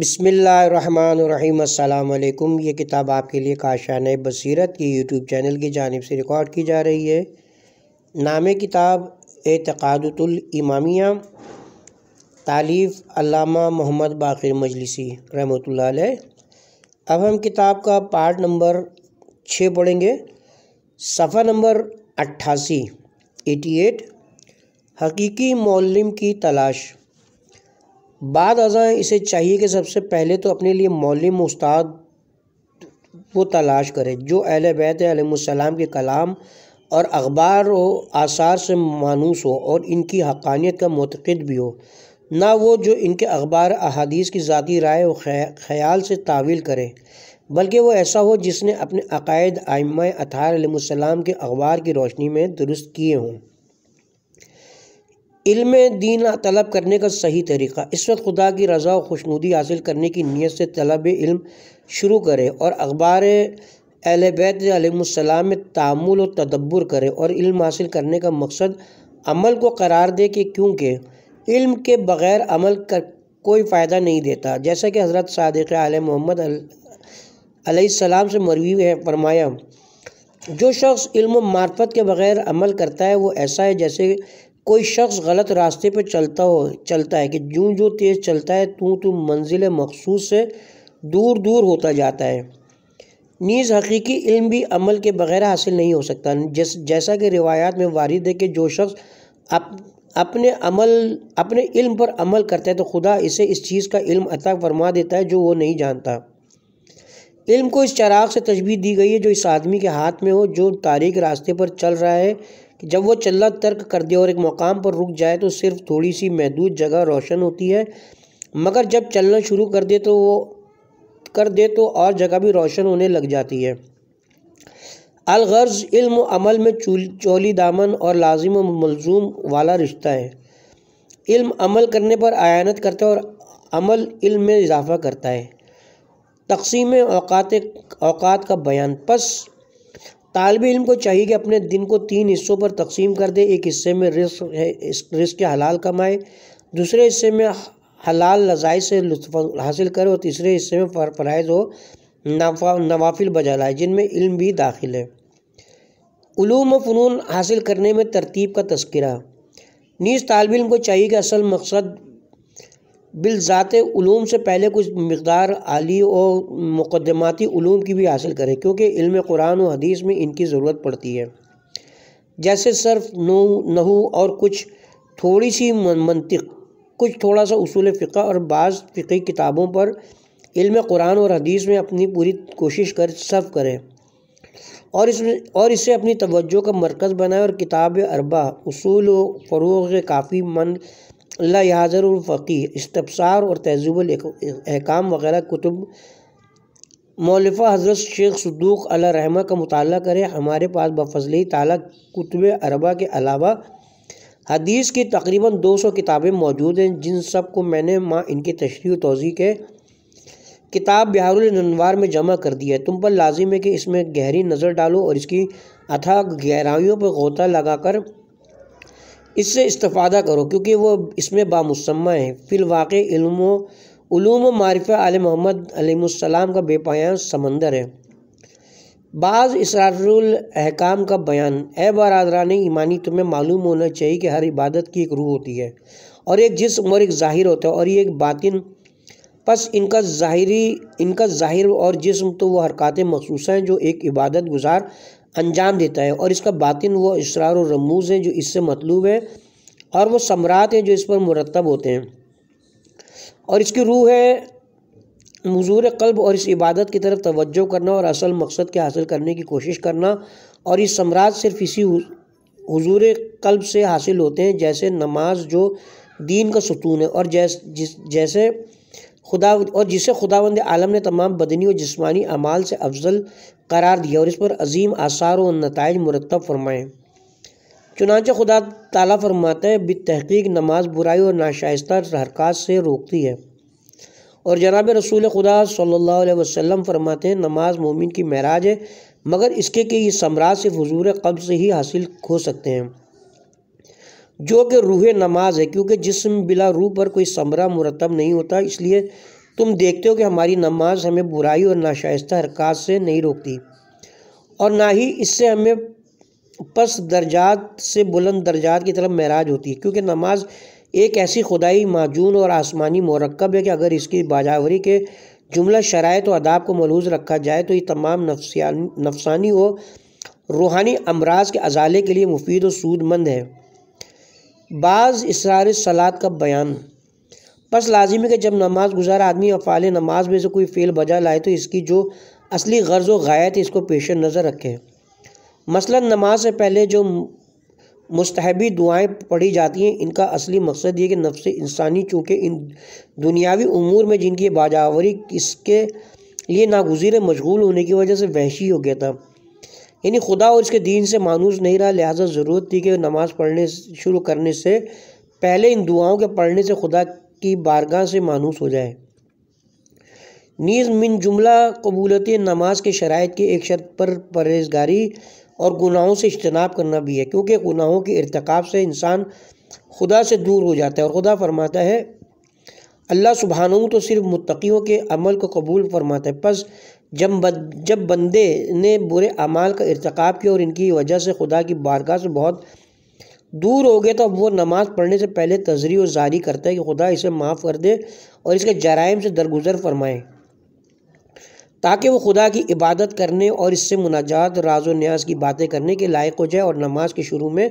बसमिलीम अल्लाम ये किताब आपके लिए काशान बसीरत की यूट्यूब चैनल की जानब से रिकॉर्ड की जा रही है नाम किताब एतकादतुलमामिया तालीफ़ अलामा मोहम्मद बाकी मजलिसी रहमत अब हम किताब का पार्ट नंबर छः पढ़ेंगे सफ़ा नंबर अट्ठासी एटी एट हकीकी मौलम की तलाश बाद अजा इसे चाहिए कि सबसे पहले तो अपने लिए मौलम उस्ताद वो तलाश करें जो अहल बैत आलम के कलाम और अखबार हो आसार से मानूस हो और इनकी हकानियत का मतकद भी हो ना वो जो इनके अखबार अहादीस की ज़ाती राय और ख्याल से तावील करें बल्कि वो ऐसा हो जिसने अपने अकायद आयम अतार के अखबार की रोशनी में दुरुस्त किए हों इल्म दीन तलब करने का सही तरीक़ा इस वक्त खुदा की रज़ा और खुशनुदी हासिल करने की नीयत से तलब इल्म शुरू करें और अखबार अहल बैतम में तामुल और तदब्बर करें और इल्म हासिल करने का मकसद अमल को करार दे कि क्योंकि इल्म के बग़ैर अमल कर कोई फ़ायदा नहीं देता जैसा कि हज़रत सदक आल मोहम्मद सलाम से मरवी है फरमाया जो शख्स इल्म मार्फत के बग़ैर अमल करता है वो ऐसा है जैसे कोई शख्स गलत रास्ते पर चलता हो चलता है कि जूँ जो तेज़ चलता है तू तू मंजिल मखसूस से दूर दूर होता जाता है नीज़ हकीकी इल्म भी अमल के बगैर हासिल नहीं हो सकता जिस जैसा कि रिवायात में वारद है कि जो शख्स अप अपने अमल अपने इल्म पर अमल करता है तो खुदा इसे इस चीज़ का इल्म अता फरमा देता है जो वो नहीं जानता इल्म को इस चराग से तजबी दी गई है जो इस आदमी के हाथ में हो जो तारीख रास्ते पर चल रहा है जब वो चल्ला तर्क कर दे और एक मकाम पर रुक जाए तो सिर्फ थोड़ी सी महदूद जगह रोशन होती है मगर जब चलना शुरू कर दे तो वो कर दे तो और जगह भी रोशन होने लग जाती है अलगर्ज़ इल्म अमल में चोली दामन और लाजिम मलजूम वाला रिश्ता है इल्म अमल करने पर आयानत करता है और अमल इल्म में इजाफ़ा करता है तकसीम अवकात अवकात का बयान पस तालब इम को चाहिए कि अपने दिन को तीन हिस्सों पर तकसीम कर दे एक हिस्से में रिस्क है रिस्क के हलाल कमाए दूसरे हिस्से में हलाल लजाई से लुफ हासिल करे और तीसरे हिस्से में फ़रफ़राइज हो नवाफिल बजा लाए जिनमें इल्म भी दाखिल है ूम फ़नून हासिल करने में तरतीब का तस्करा नीज़ तालब इम को चाहिए कि असल मकसद बिलज़ात से पहले कुछ मकदार आली और मुकदमातीम की भी हासिल करें क्योंकि इल्म कुरान और हदीस में इनकी ज़रूरत पड़ती है जैसे सर्फ नो नहू और कुछ थोड़ी सी मनतिक कुछ थोड़ा सा असूल फ़िक् और बाज़ फ़िकी किताबों पर इल्म कुरान और हदीस में अपनी पूरी कोशिश कर सर्फ करें और इस और इसे अपनी तवज्जो का मरकज़ बनाए और किताब अरबा असूल व फ़रूग काफ़ी मंद लाजरफ़ी इस्तफसार और अहकाम वगैरह कुतुब मौलफ़ा हज़रत शेख सदूक रहमा का मुताल करें हमारे पास बफजली ताला कुतुब अरबा के अलावा हदीस की तकरीबन 200 किताबें मौजूद हैं जिन सब को मैंने माँ इनकी तशरी तोज़ी के किताब बिहार में जमा कर दिया है तुम पर लाजिम है कि इसमें गहरी नज़र डालो और इसकी अथाह गहराइयों पर गोता लगा कर इससे इस्तादा करो क्योंकि वह इसमें बामुसम है फिलवाक़ इल्म मारफ़ आल मोहम्मद अलैहिस्सलाम का बेपाया समंदर है बाज़ इसरारुल का बयान ए बरदरान ईमानी तुम्हें मालूम होना चाहिए कि हर इबादत की एक रूह होती है और एक जिसम और एक ज़ाहिर होता है और ये एक बातिन बस इनका ज़ाहरी इनका ज़ाहिर और जिसम तो वह हरकतें मखसूस हैं जो एक इबादत गुजार अंजाम देता है और इसका बातिन वो इसरार और रमूज है जो इससे मतलूब है और वो सम्राट हैं जो इस पर मुरतब होते हैं और इसकी रूह है मजूर कल्ब और इस इबादत की तरफ तवज्जो करना और असल मकसद के हासिल करने की कोशिश करना और ये सम्राट सिर्फ इसी हजूर कल्ब से हासिल होते हैं जैसे नमाज जो दीन का सतून है और जैस जिस जैसे खुदा और जिसे खुदावंद आलम ने तमाम बदनी और जिस्मानी अमाल से अफजल करार दिया और इस पर अजीम आसार व नतज मुरतब फरमाएँ चुनाच खुदा ताला फरमाते हैं बित तहकीक नमाज बुराई और नाशाइस्ता हरकत से रोकती है और जनाब रसूल खुदा सल्ला वसम फरमाते हैं नमाज मोमिन की महराज है मगर इसके कि ये सम्राज सिर्फ हजूर कब्र से ही हासिल हो सकते हैं जो कि रूह नमाज है क्योंकि जिसम बिला रूह पर कोई समरा मुरतब नहीं होता इसलिए तुम देखते हो कि हमारी नमाज हमें बुराई और नाशाइस्ता हरकत से नहीं रोकती और ना ही इससे हमें पस दर्जात से बुलंद दर्जात की तरफ महराज होती है क्योंकि नमाज एक ऐसी खुदाई माजून और आसमानी मरकब है कि अगर इसकी बाजावरी के जुमला शराय तो अदाब को मलूज रखा जाए तो ये तमाम नफसिया नफसानी और रूहानी अमराज के अजाले के लिए मुफीद और सूदमंद है बाज़ इसरार सलाद का बयान बस लाजिम है कि जब नमाज गुजार आदमी अफ़ाल नमाज में से कोई फ़ेल बजा लाए तो इसकी जो असली गर्ज व गायत इसको पेश नज़र रखें मसला नमाज से पहले जो मुस्तहबी दुआएँ पढ़ी जाती हैं इनका असली मकसद ये कि नफ्स इंसानी चूँकि इन दुनियावी अमूर में जिनकी बाजावरी इसके लिए नागजीर मशगूल होने की वजह से वहशी हो गया था यानी खुदा और इसके दीन से मानूस नहीं रहा लिहाजा ज़रूरत थी कि नमाज़ पढ़ने शुरू करने से पहले इन दुआओं के पढ़ने से खुदा की बारगाह से मानूस हो जाए नीज मिन जुमला कबूलत नमाज के शराइ की एक शर्त पर परहेजगारी और गुनाहों से इजतनाब करना भी है क्योंकि गुनाहों के irतकब से इंसान खुदा से दूर हो जाता है और खुदा फरमाता है अल्लाह सुबहानू तो सिर्फ मतकीियों के अमल को कबूल फरमाता है बस जब बद, जब बंदे ने बुरे अमाल का इरतकब किया और इनकी वजह से खुदा की बारगाह से बहुत दूर हो गए तो अब वो नमाज़ पढ़ने से पहले तजरी और जारी करता है कि खुदा इसे माफ़ कर दे और इसके जराइम से दरगुजर फरमाएँ ताकि वो खुदा की इबादत करने और इससे मुनाजात राज न्याज की बातें करने के लायक हो जाए और नमाज के शुरू में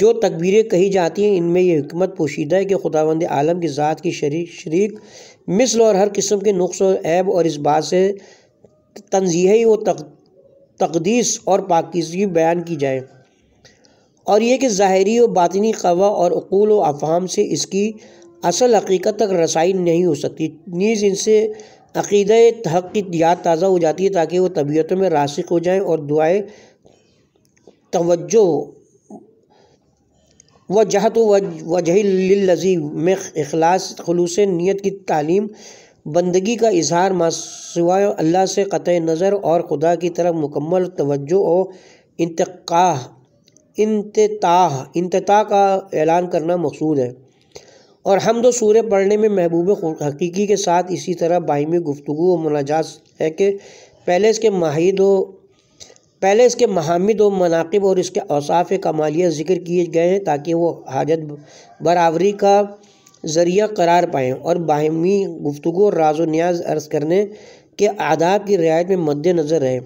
जो तकबीरें कही जाती हैं इनमें यह हमत पोशीदा है कि खुदावंद आलम की ज़ात की शरीक शरीक मिसल और हर किस्म के नुक्स और ऐब और इस बात से तनजीही व तक, तकदीस और पाकिजगी बयान की जाए और ये कि ज़ाहरी व बातनी खवा और अकूल व अफहम से इसकी असल हकीकत तक रसाई नहीं हो सकती नीज़ इनसे अकीद तहक की याद ताज़ा हो जाती है ताकि वो तबीयतों में रासिक हो जाए और दुआएँ तोज्जो व जहत वजह लजी में अखलास खलूस नीयत की तालीम बंदगी का इजहार मासवा अल्लाह से क़त नज़र और खुदा की तरफ मुकम्मल तोज्जो और इंतकाह इंतः इंतः का ऐलान करना मकसूद है और हम दो सूर्य पढ़ने में महबूब हकीकी के साथ इसी तरह बाहमी गुफ्तु व मनाजात है कि पहले इसके माहिद व पहले इसके महामिद व मनाकब और इसके अवसाफ कमालिया ज़िक्र किए गए हैं ताकि वो हाजत बराबरी का ज़रिया करार पाएँ और बाहमी गुफ्तु और राज न्याज अर्ज़ करने के आदाब की रियायत में मद्द नज़र रहें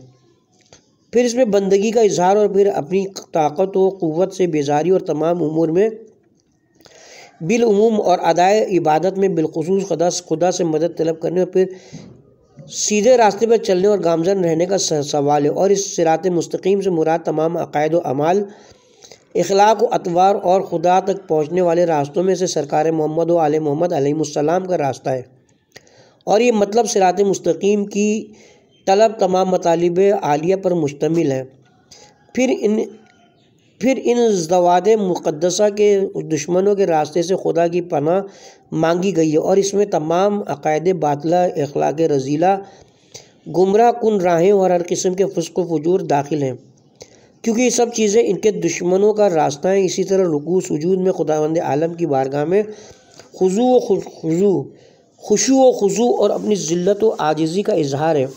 फिर इसमें बंदगी का इजहार और फिर अपनी ताकत व क़वत से बेजारी और तमाम उमूर में बिलूम और अदाय इबादत में बिलखसूस खुदा खुदा से मदद तलब करने और फिर सीधे रास्ते पर चलने और गामजन रहने का सवाल है और इस सिरात मस्तकीम से मुराद तमाम अकायद अमाल इखलाक अतवार और खुदा तक पहुँचने वाले रास्तों में से सरकार मोहम्मद आल मोहम्मद आलम का रास्ता है और ये मतलब सिरात मस्तकीम की तलब तमाम मतलब आलिया पर मुश्तमिल है फिर इन फिर इन जवाद मुक़दसा के दुश्मनों के रास्ते से खुदा की पना मांगी गई है और इसमें तमाम अकायद बातला अखलाक रजीला गुमराह कन राहें और हर किस्म के फस्क वजूर दाखिल हैं क्योंकि ये सब चीज़ें इनके दुश्मनों का रास्ता है इसी तरह रुकू सजूद में खुदावंद आलम की बारगाह में खुजू व खुशू व खजू और अपनी जिलत व आजिज़ी का इजहार है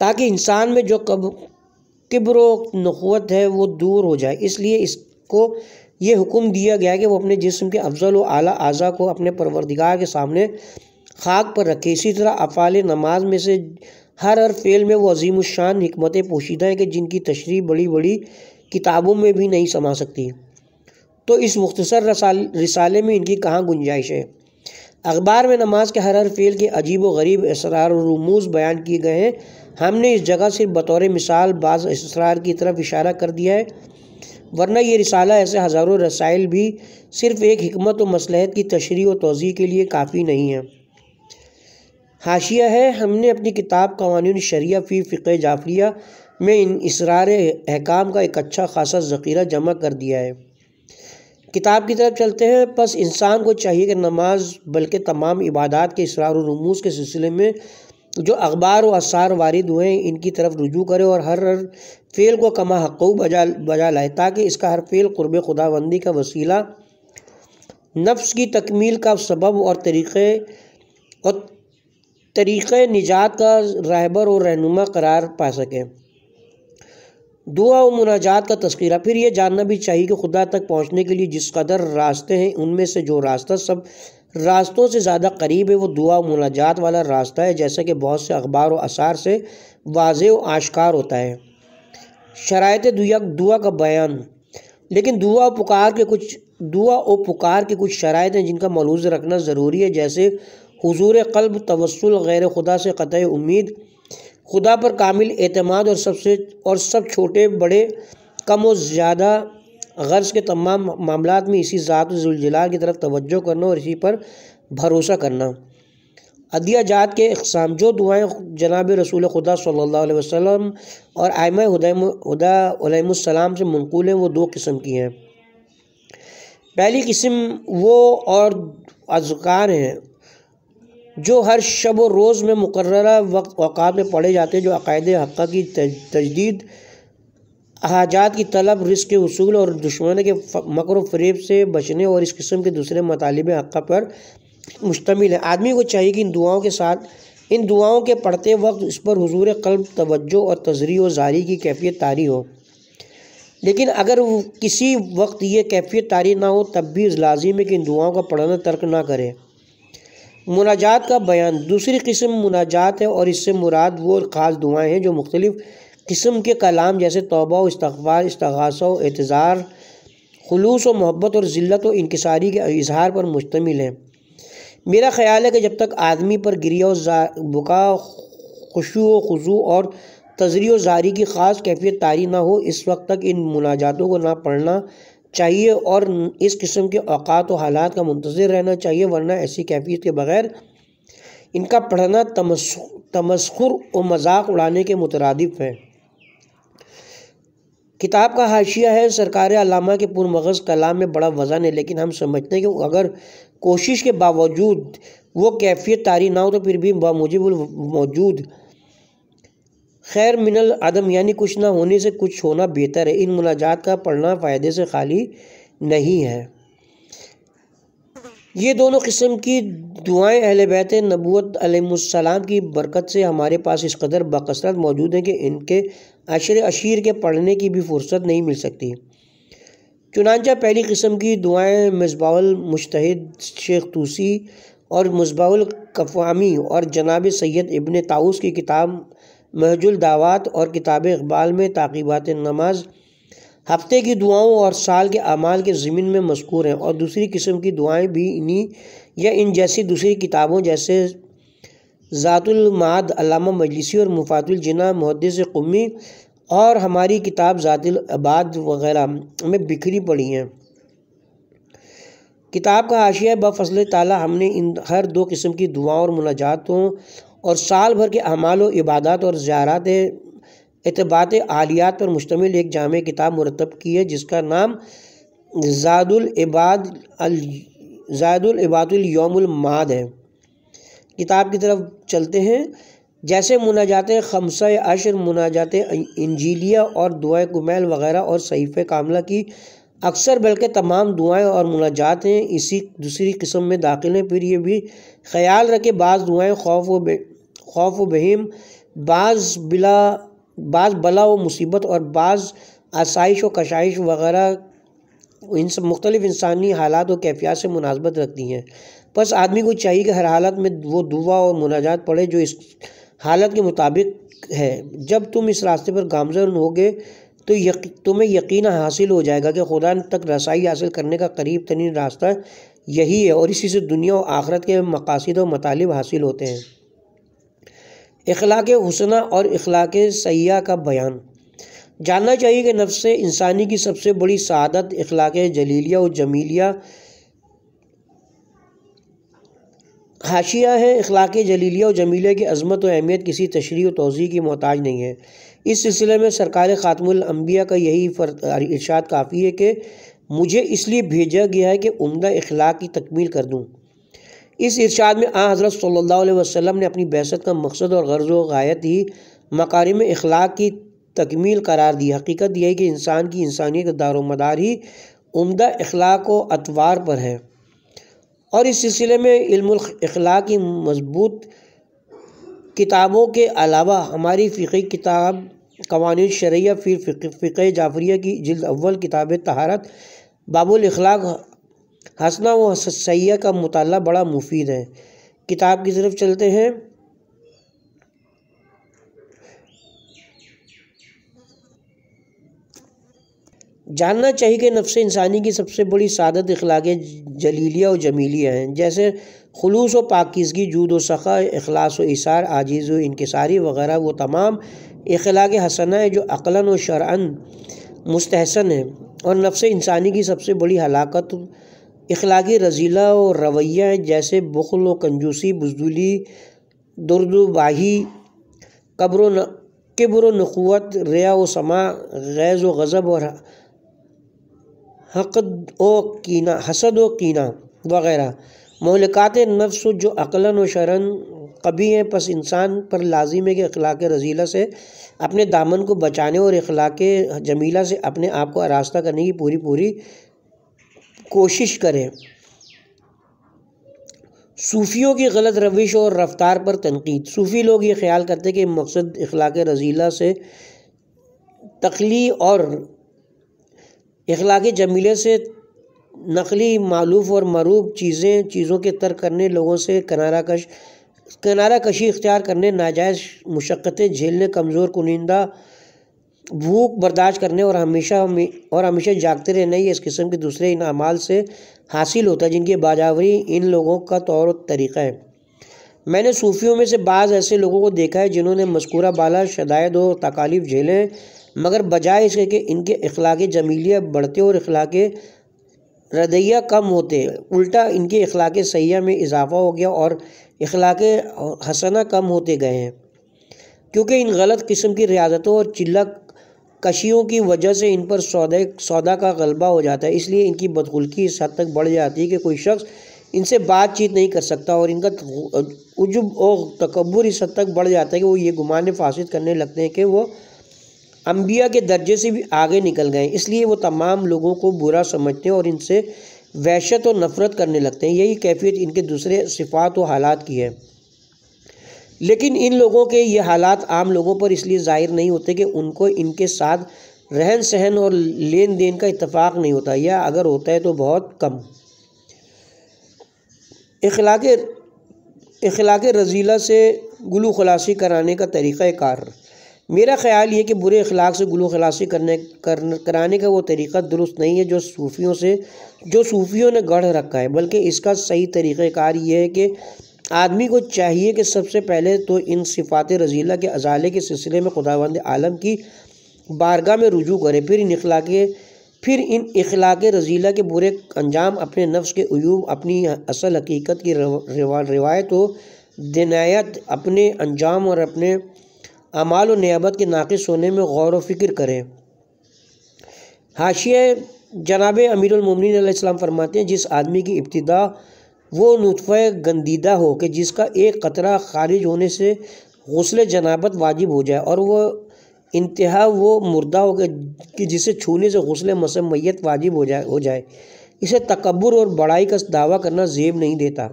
ताकि इंसान में जो कब किब्रो नखवत है वो दूर हो जाए इसलिए इसको ये हुक्म दिया गया कि वो अपने जिस्म के अफजल व आला अज़ा को अपने परवरदिगार के सामने खाक पर रखे इसी तरह अफ़ाल नमाज में से हर हर फेल में वो अजीम शान हमत पोशीदा हैं कि जिनकी तशरी बड़ी बड़ी किताबों में भी नहीं समा सकती तो इस मुख्तसर रसाल रिसाले में इनकी कहाँ गुंजाइश है अखबार में नमाज के हर हर फेल के अजीब व गरीब असरार रमूज़ बयान किए गए हैं हमने इस जगह से बतौर मिसाल बाज़ इसरार की तरफ इशारा कर दिया है वरना ये रिसाला ऐसे हज़ारों रसाइल भी सिर्फ़ एक हमत व मसलहत की तशरी व तोज़ी के लिए काफ़ी नहीं है हाशिया है हमने अपनी किताब कवानीन शरिया फ़ी फ़िक जाफरिया में इन इसरार अहकाम का एक अच्छा खासा ज़ख़ीरा जमा कर दिया है किताब की तरफ चलते हैं बस इंसान को चाहिए कि नमाज बल्कि तमाम इबादत के इसरार रमूज़ के सिलसिले में तो जो अखबार व असार वारिद हुए हैं इनकी तरफ रुजू करें और हर हर फ़ेल को कमा हकू बजा बजा लाए ताकि इसका हर फ़ेल क़ुरब खुदाबंदी का वसीला नफ्स की तकमील का सबब और तरीक़े और तरीक़ निजात का रहबर और रहनुमा करार पा सकें दुआ और मुनाजात का तस्करा फिर यह जानना भी चाहिए कि खुदा तक पहुँचने के लिए जिस कदर रास्ते हैं उनमें से जो रास्ता सब रास्तों से ज़्यादा करीब है वो दुआ मुनाजात वाला रास्ता है जैसा कि बहुत से अखबार और आसार से वाज व आशकार होता है शरात दुआ दुआ का बयान लेकिन दुआ पुकार के कुछ दुआ और पुकार के कुछ शरात हैं जिनका मलूज रखना ज़रूरी है जैसे हजूर कल्ब तवसल गैर खुदा से क़त उम्मीद खुदा पर कामिल अतमाद और सबसे और सब छोटे बड़े कम और ज़्यादा गर्ज़ के तमाम मामला में इसी ज़ात जुलजलाल की तरफ तोज्जो करना और इसी पर भरोसा करना अदिया जात के अकसाम जो दुआएँ जनाब रसूल खुदा सल्ला वसम और आयम हुदासलाम से मनकूल हैं वो दो किस्म की हैं पहली किस्म वो और अजकार हैं जो हर शब व रोज़ में मुकर्रा वक्त अवकात में पढ़े जाते हैं जो अकायद हक़ की तजदीद अहाजात की तलब रिस्क के असूल और दुश्मन के मकर फरेब से बचने और इस किस्म के दूसरे मतलब हक़ पर मुश्तमिल है आदमी को चाहिए कि इन दुआओं के साथ इन दुआओं के पढ़ते वक्त इस पर हजूर कल्ब तोज्जो और तजरी व जारी की कैफियत तारी हो लेकिन अगर किसी वक्त ये कैफियत तारी ना हो तब भी लाजिम है कि इन दुआओं का पढ़ना तर्क ना करें मुनाजात का बयान दूसरी किस्म मुनाजात है और इससे मुराद वो ख़ास दुआएँ हैं जो मुख्तलिफ़ किस्म के कलाम जैसे तोबा इस्तफ़ार इसतगासा एतज़ार खलूस व मोहब्बत और ज़िलत व इनकसारी के इजहार पर मुश्तमिल है मेरा ख्याल है कि जब तक आदमी पर गिरिया बुका खुशू व खजू और तजरी व जारी की ख़ास कैफियत तारी ना हो इस वक्त तक इन मुनाजातों को ना पढ़ना चाहिए और इस किस्म के अवात व हालात का मंतज़र रहना चाहिए वरना ऐसी कैफियत के बगैर इनका पढ़ना तमस्खुर व मजाक उड़ाने के मुतरद है किताब का हाशिया है सरकार अलामा के पुरमगज़ कलाम में बड़ा वज़न है लेकिन हम समझते हैं कि अगर कोशिश के बावजूद वो कैफियत तारी ना हो तो फिर भी बामूजिब मौजूद खैर मिनल आदम यानी कुछ ना होने से कुछ होना बेहतर है इन मुनाजात का पढ़ना फ़ायदे से खाली नहीं है ये दोनों किस्म की दुआएं अहल बैत नबूत आलम की बरकत से हमारे पास इस कदर बकसरत मौजूद हैं कि इनके अशर अशीर के पढ़ने की भी फुर्सत नहीं मिल सकती चुनाचा पहली किस्म की दुआएं मजबाउल मुश्तहिद शेख तूसी और मजबाउल कफामी और जनाब सैद इबन ताउस की किताब महजुल दावत और किताब इकबाल में ताक़ीबात नमाज़ हफ्ते की दुआओं और साल के अमाल के ज़मीन में मशकूर हैं और दूसरी किस्म की दुआएं भी इन्हीं या इन जैसी दूसरी किताबों जैसे ज़ातुलमाद अलामा मजलिसी और मुफातुल जिना मुहदस कमी और हमारी किताब ज़ातुलबाद वगैरह में बिखरी पड़ी हैं किताब का आशिया बफसल ताला हमने इन हर दो किस्म की दुआओं और मुनाजातों और साल भर के अमाल इबादत और ज़्यारत एतबात आलियात पर मुश्तमिल एक जाम किताब मरतब की है जिसका नाम ज़ादुलबाद ज़ादुलबातुलयौमलमाद है किताब की तरफ चलते हैं जैसे मुनाजात खमसा अशर मुनाजात इंजीलिया और दुआ कुमैल वगैरह और सहीफ़ कामला की अक्सर बल्कि तमाम दुआएं और मुनाजात हैं इसी दूसरी किस्म में दाखिल हैं फिर ये भी ख्याल रखें बाज़ दुआएं खौफ व खौफ व बहीम बाज़ बिला बाज़ बला व मुसीबत और बाज़ आसाइश व कशाइश वगैरह इन सब मुख्तलिफ इंसानी हालात और कैफियात से मुनासबत रखती हैं बस आदमी को चाहिए कि हर हालत में वो दुआ और मुनाजात पढ़े जो इस हालत के मुताबिक है जब तुम इस रास्ते पर गामजन होगे तो यक, तुम्हें यकीन हासिल हो जाएगा कि खुदा तक रसाई हासिल करने का करीब तरीन रास्ता यही है और इसी से दुनिया और आखरत के मकासद और मतालब हासिल होते हैं अखलाक हुसना और अखलाक सयाह का बयान जानना चाहिए कि नफ्स इंसानी की सबसे बड़ी सदत अखलाक जलीलिया और जमीलिया हाशिया है अखलाक जलीलिया और जमीलिया की अजमत और अहमियत किसी तशरी व तोज़ी की मोहताज नहीं है इस सिलसिले में सरकार ख़ातमबिया का यही इर्शाद काफ़ी है कि मुझे इसलिए भेजा गया है कि उमदा अखलाक की तकमील कर दूँ इस इरशाद में आ हज़रत सल्लल्लाहु अलैहि वसल्लम ने अपनी बहसत का मकसद और गर्ज व गायत ही में अखलाक की तकमील करार दी हकीकत यह है कि इंसान की इंसानियत दार मदार ही उमदा अखलाक व अतवार पर है और इस सिलसिले में इल्म अखलाक की मजबूत किताबों के अलावा हमारी फ़िकी किताब कवानी शरिया फिर फ़िक जाफरिया की जल्द अव्वल किताब तहारत बाबुल अखलाक हंसना व सैया का मुताला बड़ा मुफीद है किताब की तरफ चलते हैं जानना चाहिए कि नफ्स इंसानी की सबसे बड़ी सादत अखलाक जलीलिया और जमीलिया हैं जैसे खलूस व पाकिजगी जूद व सखा अखलास व इसार आजीज़ व इनकसारी वगैरह वो तमाम अखलाक हसना है जो अकला व शरा मुस्तहसन है और नफ्स इंसानी की सबसे बड़ी हलाकत इखलाक़ी रज़ीला और रवैया जैसे बखल व कंजूसी बुज़दिली दुर्दुबाही बाही कब्र न किब्र नखुवत रिया व समा गैज़ व गज़ब और हक़द व कीना हसद व कीना वगैरह मोहलिकात नफ्स जो अकलन व शरन कभी हैं बस इंसान पर लाजिम है कि अखलाक रजीला से अपने दामन को बचाने और अखलाक जमीला से अपने आप को आरास्ता करने की पूरी पूरी कोशिश करें सूफ़ियों की गलत रविश और रफ्तार पर तनकीद सूफ़ी लोग ये ख्याल करते कि मकसद अखलाक रजीला से तखली और अखलाक जमीले से नकली मालूफ और मरूब चीज़ें चीज़ों के तर्क करने लोगों से कनारा कश कनारा कशी इख्तियार करने नाजायज़ मशक्क़तें झेलने कमज़ोर कुनिंदा भूख बर्दाश्त करने और हमेशा और हमेशा जागते रहना ही इस किस्म के दूसरे इन अमाल से हासिल होता है जिनकी बाजावरी इन लोगों का तौर तरीक़ा है मैंने सूफियों में से बाज़ ऐसे लोगों को देखा है जिन्होंने मस्कूरा बाला शदायद और तकालीफ झेलें मगर बजाय इसके कि इनके अखलाक जमीलिया बढ़ते और अखलाक रदैया कम होते उल्टा इनके अखलाक सयाह में इजाफा हो गया और अखलाक हसना कम होते गए हैं क्योंकि इन गलत किस्म की रियाजतों और चिल्लक कशियों की वजह से इन पर सौदे सौदा का गलबा हो जाता है इसलिए इनकी बदगुल्की इस हद तक बढ़ जाती है कि कोई शख्स इनसे बातचीत नहीं कर सकता और इनका उजुब और तकबर इस हद तक बढ़ जाता है कि वो ये गुमान फासद करने लगते हैं कि वो अम्बिया के दर्जे से भी आगे निकल गए इसलिए वो तमाम लोगों को बुरा समझते हैं और इनसे वहशत और नफ़रत करने लगते हैं यही कैफियत इनके दूसरे सिफात व हालात की है लेकिन इन लोगों के ये हालात आम लोगों पर इसलिए ज़ाहिर नहीं होते कि उनको इनके साथ रहन सहन और लेन देन का इतफ़ाक़ नहीं होता या अगर होता है तो बहुत कम अखलाक अखलाक रजीला से गुलू खलासी कराने का तरीक़ाकार मेरा ख्याल ये कि बुरे अखलाक से गुलू खलासी करने कर, कराने का वो तरीक़ा दुरुस्त नहीं है जो सूफ़ियों से जो सूफ़ियों ने गढ़ रखा है बल्कि इसका सही तरीक़ार ये है कि आदमी को चाहिए कि सबसे पहले तो इन सिफात रजीला के अजाले के सिलसिले में खुदावंद आलम की बारगाह में रुजू करे फिर इन अखलाक फिर इन अखलाक रजीला के बुरे अंजाम अपने नफ्स के अयूब अपनी असल हकीकत की रिवा, रिवायत व अपने अंजाम और अपने अमाल और नियाबत के नाकस होने में गौर व फिक्र करें हाशिए जनाब अमीरमिन फरमाते हैं जिस आदमी की इब्तदा वो नुतफ़ गंदीदा हो कि जिसका एक कतरा ख़ारिज होने से गसल जनाबत वाजिब हो जाए और वह इंतहा वो मुर्दा हो कि जिसे छूने से गसल मसमैत वाजिब हो जाए हो जाए इसे तकबर और बड़ाई का दावा करना जेब नहीं देता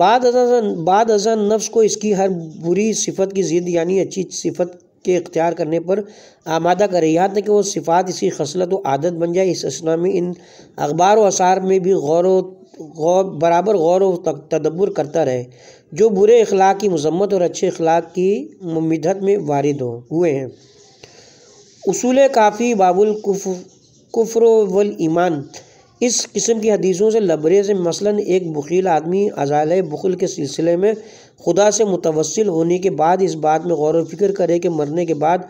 बाद अजा बाद अजा नफ्स को इसकी हर बुरी सिफत की ज़िद यानी अच्छी सिफत के इख्तियार करने पर आमादा करें यहाँ तक कि वो सिफात इसी खसलत व आदत बन जाए इस असना में इन अखबार व असार में भी गौर गौर बराबर गौर व तदब्बर करता रहे जो बुरे अखलाक की मजम्मत और अच्छे अखलाक की मिदत में वारद हो हुए हैं उसूल काफ़ी बाबुल कुफ कुफर वल ईमान इस किस्म की हदीसों से लबरेज मसलन एक बखील आदमी अजाल बखल के सिलसिले में खुदा से मुतवसल होने के बाद इस बात में गौर वफ़िक्र करे कि मरने के बाद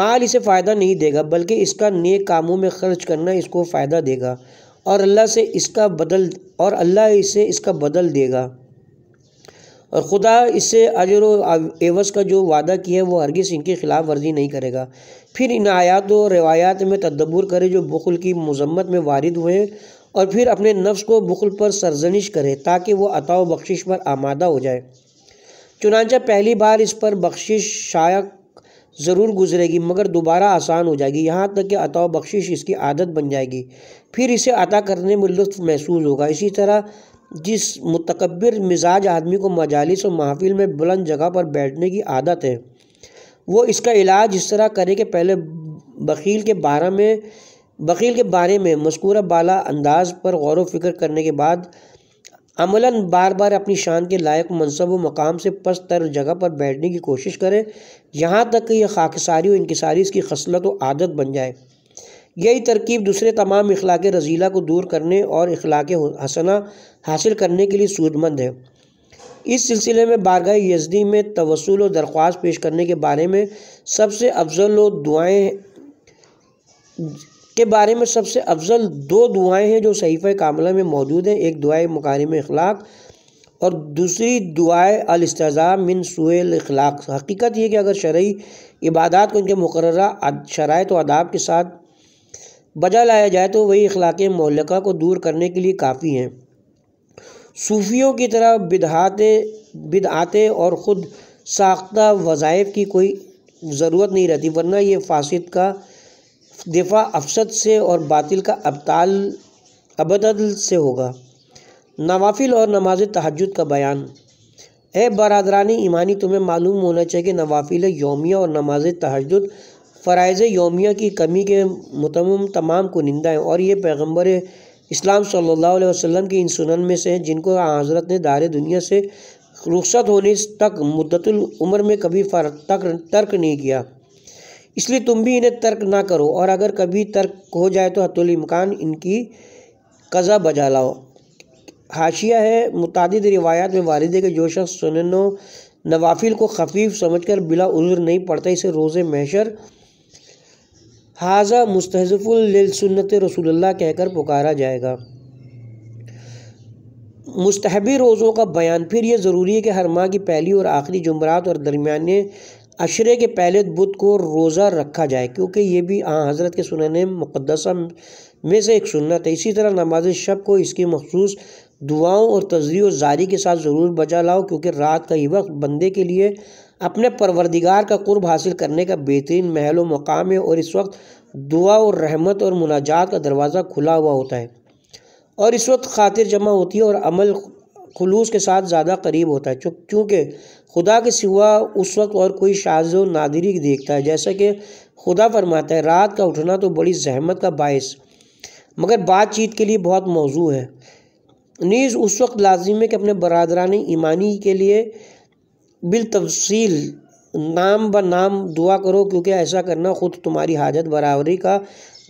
माल इसे फ़ायदा नहीं देगा बल्कि इसका नेक कामों में खर्च करना इसको फ़ायदा देगा और अल्लाह से इसका बदल और अल्लाह इसे इसका बदल देगा और ख़ुदा इससे अजर एवस का जो वादा किया है वो हरगिस इनके ख़िलाफ़ वर्जी नहीं करेगा फिर इन आयात और रवायात में तदब्बर करे जो बुखल की मजम्मत में वारद हुए और फिर अपने नफ्स को बुखल पर सरजनिश करे ताकि वह अता बख्शिश पर आमादा हो जाए चुनाचा पहली बार इस पर बख्शिश शायक ज़रूर गुजरेगी मगर दोबारा आसान हो जाएगी यहाँ तक कि अता बख्शिश इसकी आदत बन जाएगी फिर इसे अता करने में लुत्फ महसूस होगा इसी तरह जिस मुतकबर मिजाज आदमी को मजालिस और महफिल में बुलंद जगह पर बैठने की आदत है वो इसका इलाज इस तरह करे कि पहले बकील के बारे में बकील के बारे में मस्कूरा बाला अंदाज पर गौर वफ़िक्र करने के बाद अमला बार बार अपनी शान के लायक मनसब व मकाम से पस तर जगह पर बैठने की कोशिश करें यहाँ तक कि यह खाकसारी और इनकसारी इसकी खसलत व आदत बन जाए यही तरकीब दूसरे तमाम अखलाक रजीला को दूर करने और अखलाक हसना हासिल करने के लिए सूदमंद है इस सिलसिले में बारगाह यजदी में तवसल और दरख्वास्त पेश करने के बारे में सबसे अफजल और दुआएँ के बारे में सबसे अफजल दो दुआएँ हैं जो सहीफ़ कामला में मौजूद हैं एक दुआ मकारिम अखलाक और दूसरी दुआए अलस्तज़ा मिन सुल अखलाक हकीकत यह कि अगर शरय इबादत को इनके मुकर शरात तो व अदाब के साथ बजा लाया जाए तो वही अखलाक मौलिका को दूर करने के लिए काफ़ी हैं सूफियों की तरह बिदहाते बिदआते और ख़ुद साख्ता वज़ाइफ की कोई ज़रूरत नहीं रहती वरना ये फासद का दिफा अफसद से और बातिल का अबताल अबदल से होगा नवाफिल और नमाज तहजद का बयान ए बरदरानी ईमानी तुम्हें मालूम होना चाहिए कि नवाफिल योमिया और नमाज तहजद फ़रज़ योमिया की कमी के मतम तमाम कुनिंदा हैं और ये पैगम्बर इस्लाम सल्लल्लाहु अलैहि वसल्लम की इन सुनन में से हैं जिनको हज़रत ने दार दुनिया से रुखसत होने तक मुद्दतुल उम्र में कभी तक तर्क नहीं किया इसलिए तुम भी इन्हें तर्क ना करो और अगर कभी तर्क हो जाए तो हतुलमकान इनकी कज़ा बजा लाओ हाशिया है मुतद रिवायात में वालदे के जो शख्स नवाफिल को खफीफ समझकर बिला उज़र नहीं पड़ता इसे रोज़ महशर हाजा सुन्नत रसूलुल्लाह कहकर पुकारा जाएगा मुस्तबी रोज़ों का बयान फिर यह ज़रूरी है कि हर माह की पहली और आखिरी जुमरात और दरमिया अशरे के पहले बुध को रोज़ा रखा जाए क्योंकि ये भी आ हज़रत के सुनन मुक़दसा में से एक सुन्नत है इसी तरह नमाज शब को इसकी मखसूस दुआओं और तजरी और जारी के साथ ज़रूर बजा लाओ क्योंकि रात का ही वक्त बंदे के लिए अपने परवरदिगार का कुर्ब हासिल करने का बेहतरीन महल व मकाम है और इस वक्त दुआ और रहमत और मुनाजात का दरवाज़ा खुला हुआ होता है और इस वक्त खातिर जमा होती है और अमल खलूस के साथ ज़्यादा करीब होता है क्योंकि खुदा के सिवा उस वक्त और कोई शाज नादरी देखता है जैसा कि खुदा फरमाता है रात का उठना तो बड़ी जहमत का बायस मगर बातचीत के लिए बहुत मौजू है नीज़ उस वक्त लाजिम है कि अपने बरदरान ईमानी के लिए बिल तफसील नाम ब नाम दुआ करो क्योंकि ऐसा करना ख़ुद तुम्हारी हाजत बराबरी का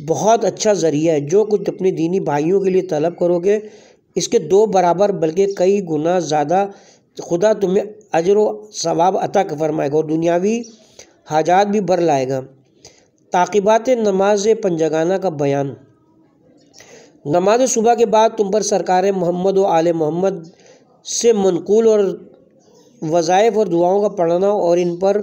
बहुत अच्छा ज़रिया है जो कुछ अपने दीनी भाइयों के लिए तलब करोगे इसके दो बराबर बल्कि कई गुना ज़्यादा खुदा तुम्हें अजर सवाब अतक फरमाएगा और दुनियावी हाजात भी भर लाएगा ताक़िबात नमाज पंजगाना का बयान नमाज सुबह के बाद तुम पर सरकार मोहम्मद व आल मोहम्मद से मनकूल और वज़ाइफ और दुआओं का पढ़ना और इन पर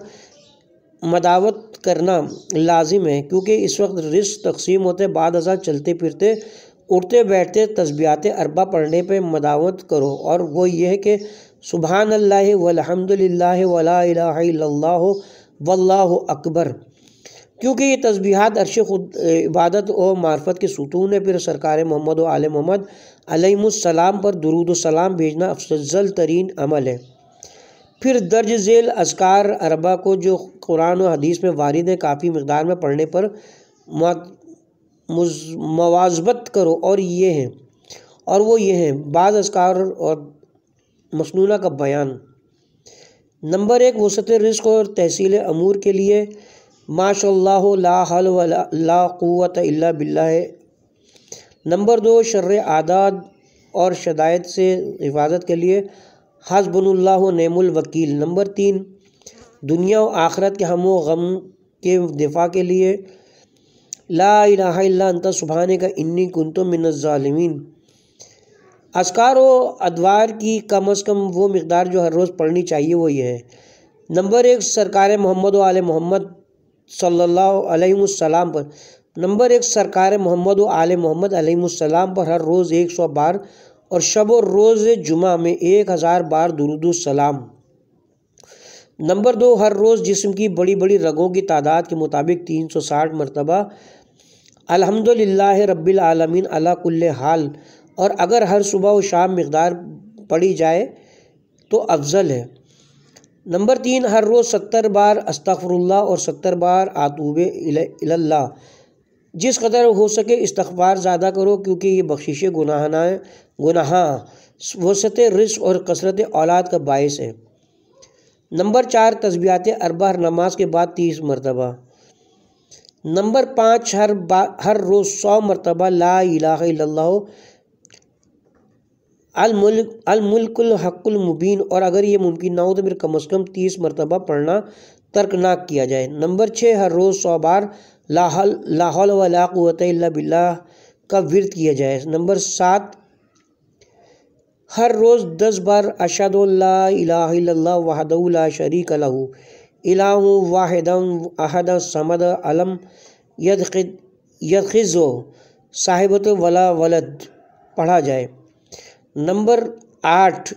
मदावत करना लाजिम है क्योंकि इस वक्त रिस्क तकसीम होते बाद हज़ार चलते फिरते उठते बैठते तस्बियात अरबा पढ़ने पर मदावत करो और वो ये है कि सुबहान अल्लाह वलहमदिल्ला वला वल्ला अकबर क्योंकि ये तस्बीहात अरश खुद इबादत और मार्फत के सतून है फिर सरकार मोहम्मद आल मोहम्मद अलैहिस्सलाम पर दरूद सलाम भेजना अफजल तरीन अमल है फिर दर्ज झेल असकार अरबा को जो कुरान और हदीस में वारद है काफ़ी मकदार में पढ़ने पर मवाजबत करो और ये हैं और वो ये हैं बाद असकार और मसनूना का बयान नंबर एक वसत रिस्क और तहसील अमूर के लिए माशा ला हल अल्ला बिल्ला है नंबर दो शर्र आदाद और शदायत से हिफाजत के लिए हसबुल्लाह नमल नंबर तीन दुनिया और आखरत के हम गम के दिफा के लिए ला लाला सुबहाने का इन्नी कुनतों मिनज़ालमीन असकार व अदवार की कम अज़ कम वो मकदार जो हर रोज़ पढ़नी चाहिए वो ये है नंबर एक सरकार मोहम्मद आल मोहम्मद सल्लाम पर नंबर एक सरकार मोहम्मद आल मोहम्मद आलम पर हर रोज़ एक सौ बार और शब और रोज़ जुमा में एक हज़ार बार सलाम नंबर दो हर रोज़ जिसम की बड़ी बड़ी रगों की तादाद के मुताबिक तीन सौ साठ मरतबा अलहमदिल्ला रब्बिल अला कुल्ल हाल और अगर हर सुबह व शाम मकदार पढ़ी जाए तो अफजल है नंबर तीन हर रोज़ सत्तर बार अस्तफरल्ला और सत्तर बार आतूब इल्ला जिस कदर हो सके इस्तार ज़्यादा करो क्योंकि ये बख्शिश गुनाहना है गुनाह हाँ, वसत रिस और कसरत औलाद का बायस है नंबर चार तस्बियात अरबा नमाज के बाद तीस मरतबा नंबर पाँच हर बा हर रोज़ सौ मरतबा ला अलमुल्क अलमुल्कमुबीन और अगर ये मुमकिन ना हो तो फिर कम अज़ कम तीस मरतबा पढ़ना तर्क ना किया जाए नंबर छः हर रोज़ सौ बार लाहौल लाहौल वलाक़वत बिल्ला का विरत किया जाए नंबर सात हर रोज़ दस बार अशदुल्ला वहदउल्ला शरीक लहू इलाह वाहिदम अहद समद अलम यदखिद साहिबत वला वलद पढ़ा जाए नंबर आठ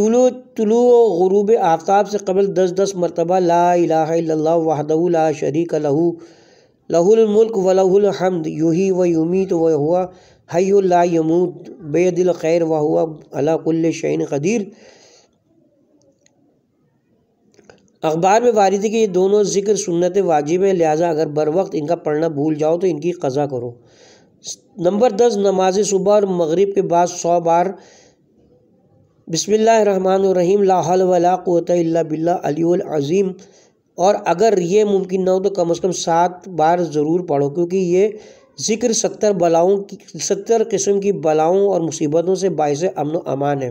तुलु तुलु गुरूब आफ्ताब से कबल दस दस मरतबा ला इलाह वहदउल्ला शरीक लहू लहुल मुल्क वलहुल यूही व युमीत व हुआ हयुल्ला बेदिल खैर वाह हुआ अलाकुल्ल शैन कदीर अखबार में वारिद थी कि ये दोनों जिक्र सुन्नत वाजिब है लिहाजा अगर बर वक्त इनका पढ़ना भूल जाओ तो इनकी कज़ा करो नंबर दस नमाज सुबह और मग़रब के बाद सौ बार बसमीम बिल्लाजीम और अगर ये मुमकिन ना हो तो कम अज़ कम सात बार ज़रूर पढ़ो क्योंकि ये जिक्र सत्तर बलाओं की सत्तर किस्म की बलाओं और मुसीबतों से बायस अमन अमान है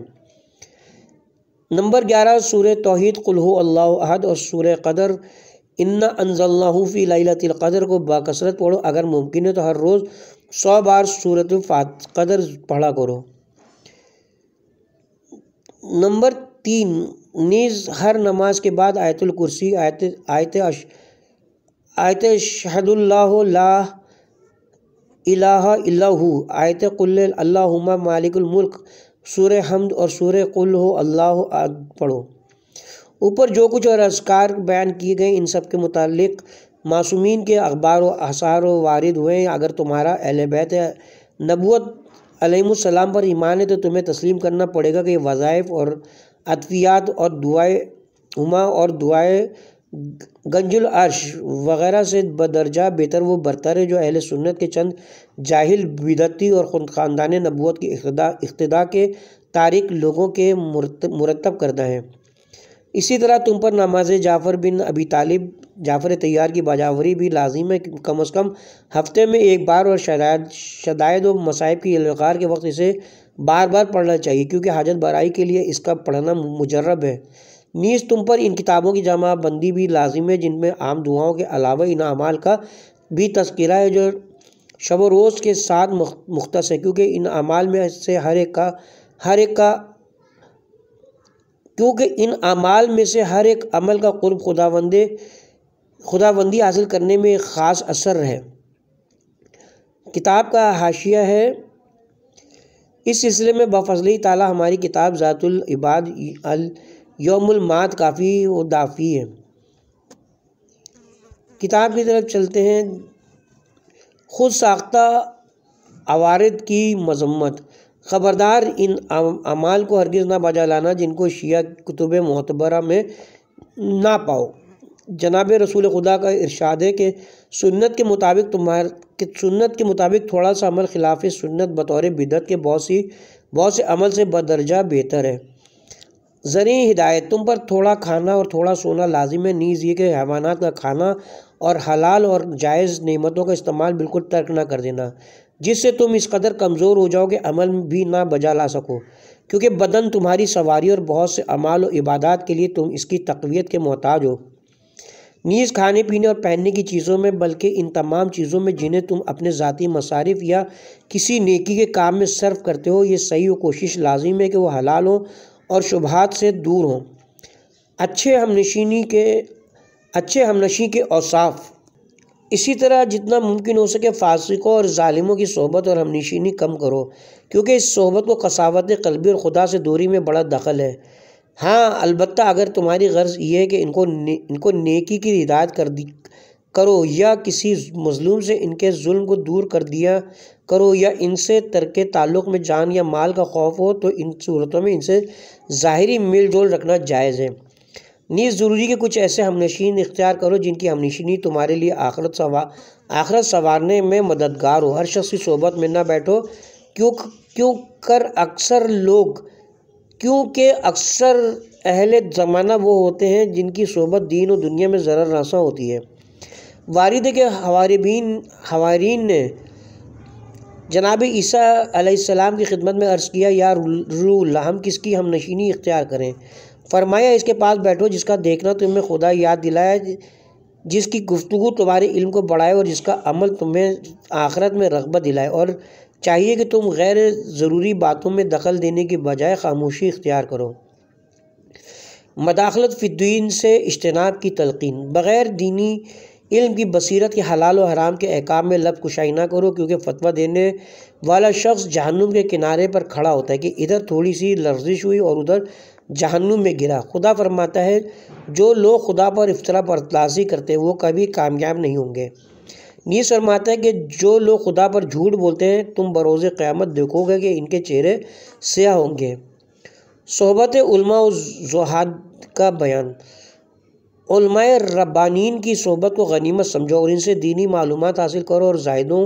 नंबर ग्यारह सूर तोहद कुल्हू अल्लाह अहद और सूर कदर इन्ना अनजल्लाफ़ी कदर को बाकसरत पढ़ो अगर मुमकिन है तो हर रोज़ सौ बार सूरत कदर पढ़ा करो नंबर तीन नीज़ हर नमाज के बाद आयतुल कुर्सी आयत आयत आयत शहदुल्ला इलाहा इल्लाहु आयत कुल अल्लाहुम्मा मालिकुल मुल्क सूर्य हमद और सूर्य कुल हो अल्लाह पढ़ो ऊपर जो कुछ और असकार बयान किए गए इन सब के मुतालिक मासूमिन के अखबार व आसार वारद हुए अगर तुम्हारा अहल बैत नबूत अलैहिस्सलाम पर ईमान है तो तुम्हें तस्लीम करना पड़ेगा कि वज़ाइफ और अद्वियात और दुआए हुमा और दुआए गंजुल अर्श वगैरह से बदरजा बेहतर वो बरतर है जो अहल सुन्नत के चंद जाहिल बिदती और ख़ानदान नबूत की इकतदा के तारिक लोगों के मुरतब करता है इसी तरह तुम पर नमाज जाफ़र बिन अबी तालिब जाफ़र तैयार की बाजावरी भी लाजिम है कम अज़ कम हफ्ते में एक बार और शदायद शदायद व मसाइब की अलकार के वक्त इसे बार बार पढ़ना चाहिए क्योंकि हाजत बराई के लिए इसका पढ़ना मुजरब है नीज तुम पर इन किताबों की जमा बंदी भी लाजिम है जिनमें आम दुआओं के अलावा इन अमाल का भी तस्करा है जो शब रोज़ के साथ मुख्तस है क्योंकि इन अमाल में से हर एक का हर एक का क्योंकि इन अमाल में से हर एक अमल का क़ुरब खुदावंदे खुदाबंदी हासिल करने में एक ख़ास असर है किताब का हाशिया है इस सिलसिले में बफजली ताला हमारी किताब ज़ातुल इबाद अल मात काफ़ी और दाफ़ी है किताब की तरफ चलते हैं खुद साख्ता अवारद की मजम्मत ख़बरदार इन अमाल को हरगिज़ ना बजा लाना जिनको शिया कुतुब मतबरा में ना पाओ जनाब रसूल खुदा का इरशाद है कि सुन्नत के मुताबिक तुम्हारे कि सुन्नत के मुताबिक थोड़ा सा अमल खिलाफ सुन्नत बतौर बिदत के बहुत सी बहुत से अमल से बदरजा बेहतर है ज़री हिदायत तुम पर थोड़ा खाना और थोड़ा सोना लाजिम है नीज़ ये कि हैवानात का खाना और हलाल और जायज़ नेमतों का इस्तेमाल बिल्कुल तर्क ना कर देना जिससे तुम इस कदर कमज़ोर हो जाओ कि अमल भी ना बजा ला सको क्योंकि बदन तुम्हारी सवारी और बहुत से अमाल और इबादत के लिए तुम इसकी तकवीत के मोहताज हो नीज़ खाने पीने और पहनने की चीज़ों में बल्कि इन तमाम चीज़ों में जिन्हें तुम अपने ज़ाती मसारिफ या किसी नेकी के काम में सर्व करते हो ये सही कोशिश लाजिम है कि वह हलाल हो और शुभात से दूर हों अच्छे हमनशीनी के अच्छे हमनशी के औसाफ इसी तरह जितना मुमकिन हो सके फासिकों और ालिमों की सोहबत और हमनशीनी कम करो क्योंकि इस सोहबत को कसावत कलबी और ख़ुदा से दूरी में बड़ा दखल है हाँ अलबत् अगर तुम्हारी गर्ज ये है कि इनको इनको नेकी की हिदायत कर दी करो या किसी मज़लूम से इनके जुल्म को दूर कर दिया करो या इनसे तरक ताल्लुक़ में जान या माल का खौफ हो तो इन सूरतों में इनसे ज़ाहरी मेल जोल रखना जायज़ है नीज़ ज़रूरी कि कुछ ऐसे हमनशीन इख्तियार करो जिनकी हमनशीनी तुम्हारे लिए आखरत सवा आखरत संवारने में मददगार हो हर शख्स की सोबत में ना बैठो क्यों क्यों कर अक्सर लोग क्योंकि अक्सर अहल ज़माना वो होते हैं जिनकी सोबत दीन और दुनिया में ज़रा रसा होती है वारिद के हवारबीन हवारीन ने जनाब ईसा आसमाम की खिदमत में अर्ज़ किया या रूल हम किसकी हम नशीनी इख्तियार करें फरमाया इसके पास बैठो जिसका देखना तुम्हें खुदा याद दिलाया जिसकी गुफ्तु तुम्हारे इल्म को बढ़ाए और जिसका अमल तुम्हें आखरत में रगबत दिलाए और चाहिए कि तुम गैर ज़रूरी बातों में दखल देने के बजाय खामोशी इख्तियार करो मदाखलत फ़िद्दीन से इजतनाब की तलकिन बग़ैर दीनी इल्म की बसीरत के हलाल और हराम के अहकाम में लब कुशाई ना करो क्योंकि फतवा देने वाला शख्स जहन्नुम के किनारे पर खड़ा होता है कि इधर थोड़ी सी लर्जिश हुई और उधर जहन्नुम में गिरा खुदा फरमाता है जो लोग खुदा पर इफ्तरा तलाशी करते हैं वो कभी कामयाब नहीं होंगे नीस फरमाता है कि जो लोग खुदा पर झूठ बोलते हैं तुम बरोज़ क़्यामत देखोगे कि इनके चेहरे स्याह होंगे सोहबत उलमा जुहाद का बयान रब्बानीन की सोबत को गनीमत समझो और इनसे दीनी मालूम हासिल करो और जायदों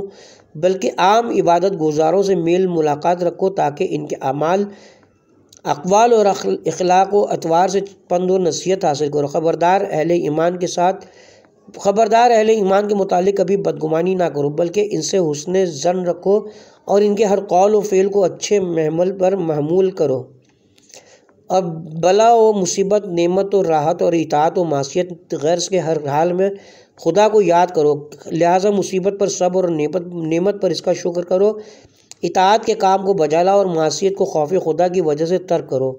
बल्कि आम इबादत गुजारों से मेल मुलाकात रखो ताकि इनके अमाल अकवाल और अखलाक व अतवार से पंद और नसीहत हासिल करो ख़बरदार अहल ईमान के साथ ख़बरदार अहल ईमान के मुतालिक कभी बदगुमानी ना करो बल्कि इनसे हुसन जन रखो और इनके हर कौल व फ़ेल को अच्छे महमल पर महमूल करो अब बला व मुसीबत नेमत और राहत और इतात व मासीत गैर के हर हाल में खुदा को याद करो लिहाजा मुसीबत पर सब्र और नेमत नेमत पर इसका शुक्र करो इतात के काम को बजा लाओ और मासीत को खौफ खुदा की वजह से तर्क करो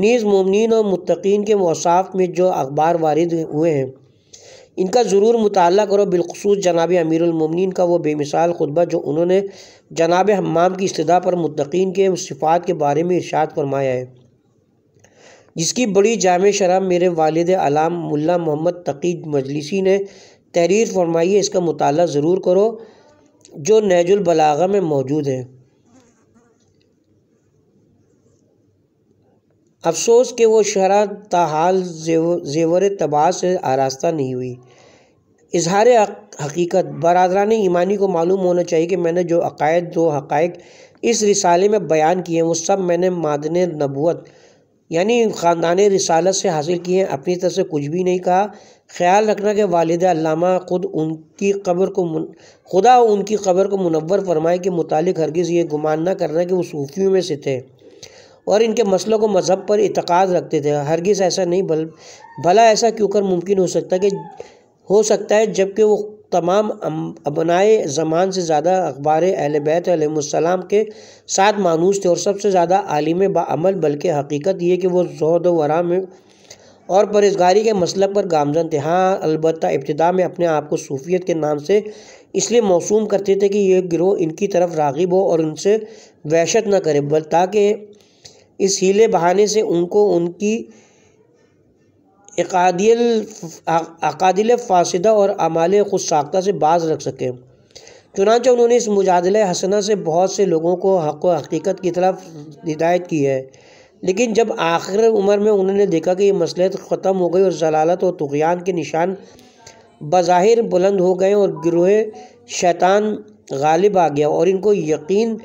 नीज़ ममिन और मतकीन के मौसाफ में जो अखबार वारद हुए हैं इनका ज़रूर मुताल करो बिलखसूस जनाब अमीरमिन का वो बेमिसाल खुतबा जो उन्होंने जनाब हमाम की इस्तः पर मतकीन के सिफ़ात के बारे में इर्शाद फरमाया है जिसकी बड़ी जाम शराब मेरे वालद अलाम मुल्ला मोहम्मद तकीद मजलिसी ने तहरीर फरमाई है इसका मताल ज़रूर करो जो नैजुलबलागा में मौजूद है अफसोस के वो शरा ताहाल जेवर तबाह से आरास्ता नहीं हुई इजहार हकीकत बरदरान ईमानी को मालूम होना चाहिए कि मैंने जो अकायद दो हक़ इस रिसाले में बयान किए हैं वो सब मैंने मादन नबूत यानी ख़ानदान रिसालत से हासिल किए हैं अपनी तरफ से कुछ भी नहीं कहा ख्याल रखना कि वालद अलामा ख़ुद उनकी खबर को मुन, खुदा उनकी खबर को मुनवर फरमाए के मुतालिक हरगज़ ये गुमान ना करना कि वो सूफियों में से थे और इनके मसलों को मज़हब पर इतकाद रखते थे हरगज़ ऐसा नहीं बल भला ऐसा क्यों कर मुमकिन हो सकता कि हो सकता है जबकि वो तमाम अबनाए ज़मान से ज़्यादा अखबार अहल बैत आलम के साथ मानूस थे और सबसे ज़्यादा आलिम बमल बल्कि हकीकत ये कि वह जहद वरा में और परहेजगारी के मसल पर गामजन थे हाँ अलबत् इब्तदा में अपने आप को सूफियत के नाम से इसलिए मौसूम करते थे कि यह गिरोह इनकी तरफ रागिब हो और उनसे वहशत न करे बल ताकि इस हीले बहाने से उनको उनकी अकादिल फासदा और अमाल खुद साख्ता से बाज रख सकें चुनाच उन्होंने इस मुजादल हसना से बहुत से लोगों को हक व हकीकत की तरफ हिदायत की है लेकिन जब आखिर उम्र में उन्होंने देखा कि ये मसले ख़त्म हो गई और जलालत और तुगयान के निशान बज़ाहिर बुलंद हो गए और गिरोह शैतान गालिब आ गया और इनको यकीन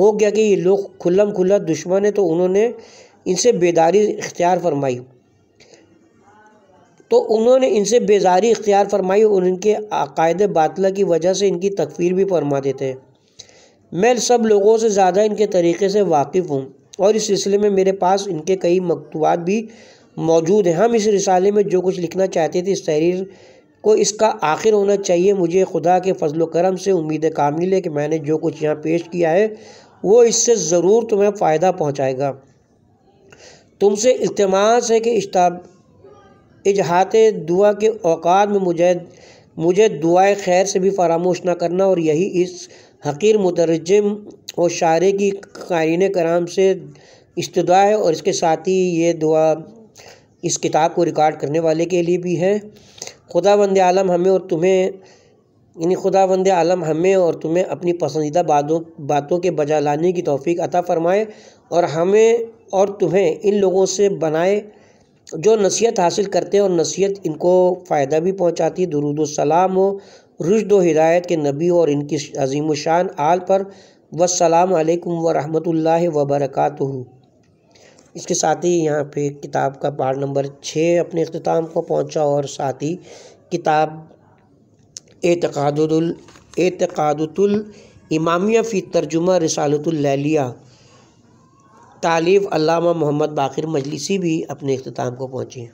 हो गया कि ये लोग खुल्लम खुल्ला दुश्मन है तो उन्होंने इनसे बेदारी इख्तियार फरमाई तो उन्होंने इनसे बेजारी इख्तियार फरमाई और इनके अकायद बातला की वजह से इनकी तकफीर भी फरमा देते हैं मैं सब लोगों से ज़्यादा इनके तरीक़े से वाकिफ़ हूँ और इस सिलसिले में मेरे पास इनके कई मकतूबात भी मौजूद हैं हम इस रिसाले में जो कुछ लिखना चाहते थे इस तहरीर को इसका आखिर होना चाहिए मुझे खुदा के फजल करम से उम्मीद कामिल है कि मैंने जो कुछ यहाँ पेश किया है वो इससे ज़रूर तुम्हें फ़ायदा पहुँचाएगा तुमसे इतमास है कि इजहात दुआ के अवकात में मुझे मुझे दुआ खैर से भी फरामोश ना करना और यही इस हकीर मुतरजम और शायरे की कायन कराम से इस्तदा है और इसके साथ ही ये दुआ इस किताब को रिकॉर्ड करने वाले के लिए भी है खुदा बंद आलम हमें और तुम्हें यानी खुदा बंद आलम हमें और तुम्हें अपनी पसंदीदा बातों बातों के बजा लाने की तोफ़ी अता फ़रमाए और हमें और तुम्हें इन लोगों से बनाए जो नसीहत हासिल करते हैं और नसीहत इनको फ़ायदा भी पहुँचाती है दरुदोसलाम हो रुशद व हिदायत के नबी और इनकी अजीम शान आल पर वसलाम अलैकुम वरहमतुल्लाहि व इसके साथ ही यहाँ पे किताब का पार्ट नंबर छः अपने अख्ताम को पहुँचा और साथ ही किताब एतकादुल एतकादतुल इमामिया फ़ी तर्जुमा रसालतुल्लिया तालीफ़ मोहम्मद बाक़िर मजलिसी भी अपने अख्ताम को पहुँची